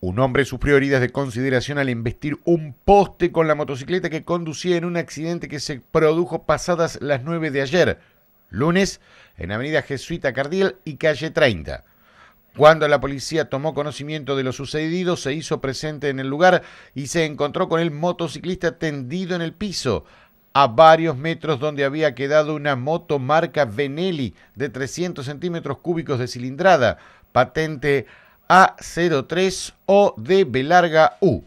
Un hombre sufrió heridas de consideración al investir un poste con la motocicleta que conducía en un accidente que se produjo pasadas las 9 de ayer, lunes, en Avenida Jesuita Cardiel y calle 30. Cuando la policía tomó conocimiento de lo sucedido, se hizo presente en el lugar y se encontró con el motociclista tendido en el piso, a varios metros donde había quedado una moto marca Benelli de 300 centímetros cúbicos de cilindrada, patente a03 o de Belarga U.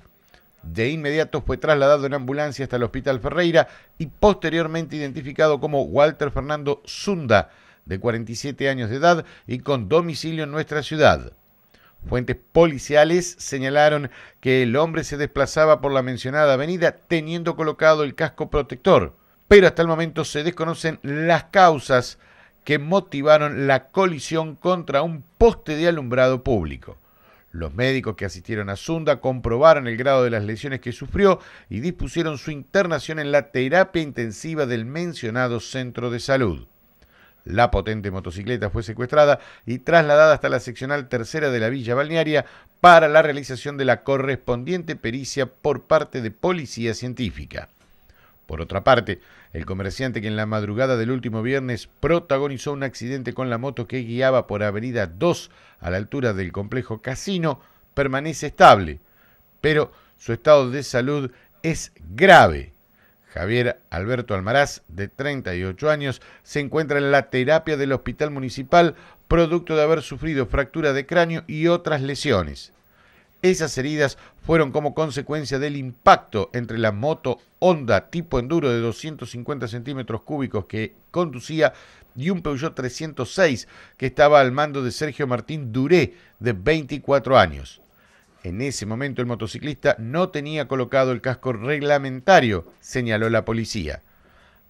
De inmediato fue trasladado en ambulancia hasta el Hospital Ferreira y posteriormente identificado como Walter Fernando Zunda, de 47 años de edad y con domicilio en nuestra ciudad. Fuentes policiales señalaron que el hombre se desplazaba por la mencionada avenida teniendo colocado el casco protector, pero hasta el momento se desconocen las causas que motivaron la colisión contra un poste de alumbrado público. Los médicos que asistieron a Sunda comprobaron el grado de las lesiones que sufrió y dispusieron su internación en la terapia intensiva del mencionado centro de salud. La potente motocicleta fue secuestrada y trasladada hasta la seccional tercera de la Villa Balnearia para la realización de la correspondiente pericia por parte de Policía Científica. Por otra parte, el comerciante que en la madrugada del último viernes protagonizó un accidente con la moto que guiaba por Avenida 2 a la altura del complejo Casino permanece estable, pero su estado de salud es grave. Javier Alberto Almaraz, de 38 años, se encuentra en la terapia del Hospital Municipal producto de haber sufrido fractura de cráneo y otras lesiones. Esas heridas fueron como consecuencia del impacto entre la moto Honda tipo enduro de 250 centímetros cúbicos que conducía y un Peugeot 306 que estaba al mando de Sergio Martín Duré, de 24 años. En ese momento el motociclista no tenía colocado el casco reglamentario, señaló la policía.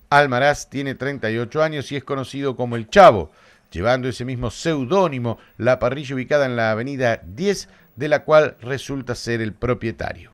Almaraz tiene 38 años y es conocido como el Chavo llevando ese mismo seudónimo la parrilla ubicada en la avenida 10, de la cual resulta ser el propietario.